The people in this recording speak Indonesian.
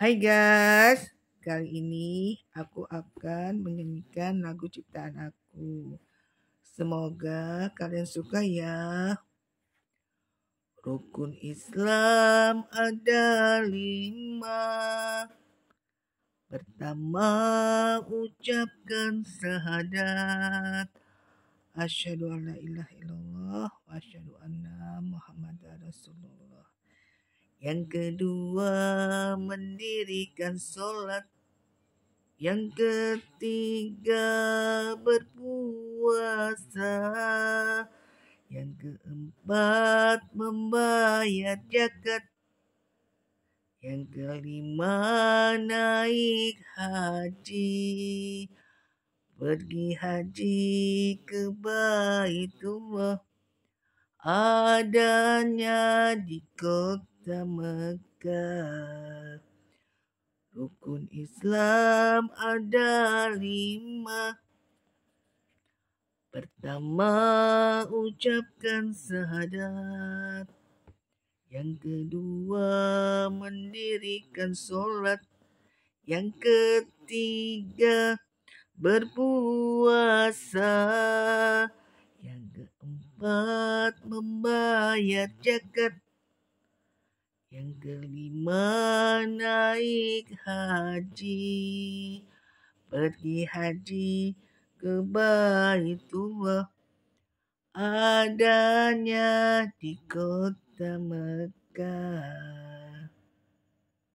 Hai guys, kali ini aku akan menyanyikan lagu ciptaan aku. Semoga kalian suka ya. Rukun Islam ada lima. Pertama ucapkan syahadat. Asyhadu an la ilaha illallah wa asyhadu anna Muhammadar Rasulullah. Yang kedua mendirikan sholat Yang ketiga berpuasa Yang keempat membayar zakat Yang kelima naik haji Pergi haji ke Baitullah Adanya di kota kota Mekah. Rukun Islam ada lima. Pertama ucapkan syahadat. Yang kedua mendirikan solat. Yang ketiga berpuasa. Yang keempat membayar zakat. Yang kelima naik haji, pergi haji ke Baitullah. Adanya di kota Mekah.